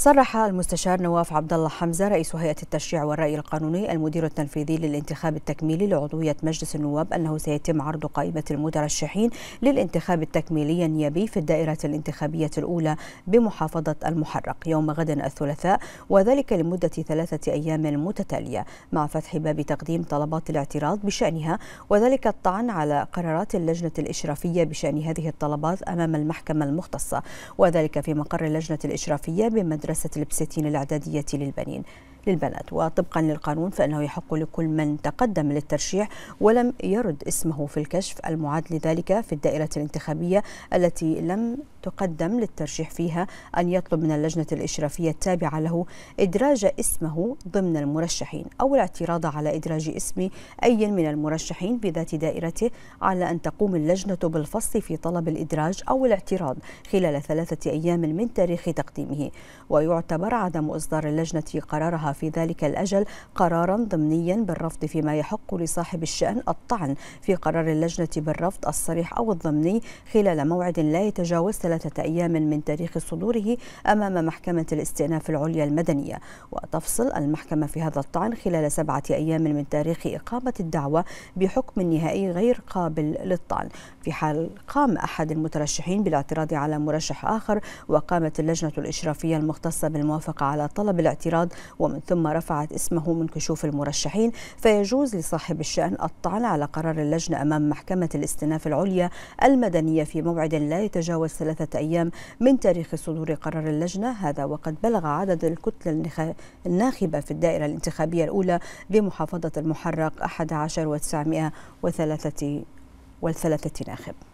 صرح المستشار نواف عبد الله حمزه رئيس هيئه التشريع والراي القانوني المدير التنفيذي للانتخاب التكميلي لعضويه مجلس النواب انه سيتم عرض قائمه المترشحين للانتخاب التكميلي النيابي في الدائره الانتخابيه الاولى بمحافظه المحرق يوم غد الثلاثاء وذلك لمده ثلاثه ايام متتاليه مع فتح باب تقديم طلبات الاعتراض بشانها وذلك الطعن على قرارات اللجنه الاشرافيه بشان هذه الطلبات امام المحكمه المختصه وذلك في مقر اللجنه الاشرافيه بمدرسه مدرسة البستين الإعدادية للبنين للبنات وطبقا للقانون فإنه يحق لكل من تقدم للترشيح ولم يرد اسمه في الكشف المعاد لذلك في الدائرة الانتخابية التي لم تقدم للترشيح فيها أن يطلب من اللجنة الإشرافية التابعة له إدراج اسمه ضمن المرشحين أو الاعتراض على إدراج اسم أي من المرشحين بذات دائرته على أن تقوم اللجنة بالفصل في طلب الإدراج أو الاعتراض خلال ثلاثة أيام من تاريخ تقديمه ويعتبر عدم إصدار اللجنة قرارها في ذلك الأجل قرارا ضمنيا بالرفض فيما يحق لصاحب الشأن الطعن في قرار اللجنة بالرفض الصريح أو الضمني خلال موعد لا يتجاوز ثلاثة أيام من تاريخ صدوره أمام محكمة الاستئناف العليا المدنية وتفصل المحكمة في هذا الطعن خلال سبعة أيام من تاريخ إقامة الدعوة بحكم نهائي غير قابل للطعن في حال قام أحد المترشحين بالاعتراض على مرشح آخر وقامت اللجنة الإشرافية المختصة بالموافقة على طلب الاعتراض ومن ثم رفعت اسمه من كشوف المرشحين فيجوز لصاحب الشأن الطعن على قرار اللجنة أمام محكمة الاستئناف العليا المدنية في موعد لا يتجاوز ثلاثة أيام من تاريخ صدور قرار اللجنة هذا وقد بلغ عدد الكتلة الناخبة في الدائرة الانتخابية الأولى بمحافظة المحرق 11 و903 ناخب